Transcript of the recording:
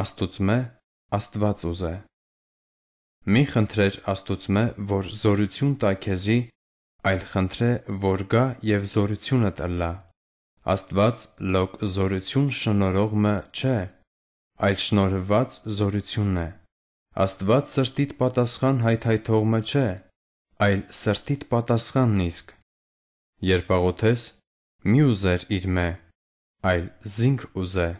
Աստուծո մե, Աստված ուզե։ Մի խնդրեր Աստուծո մե, որ զորություն տա քեզի, այլ խնդրե, որ գա եւ զորությունը տալա։ Աստված լոկ զորություն շնորհող մը չէ, այլ շնորհված զորությունն է։ Աստված սրտիդ պատասխան հայթայթող մը չէ, այլ սրտիդ պատասխանն իսկ։ Երբ աղոթես, մի ուզեր իր մե, այլ զինք ուզե։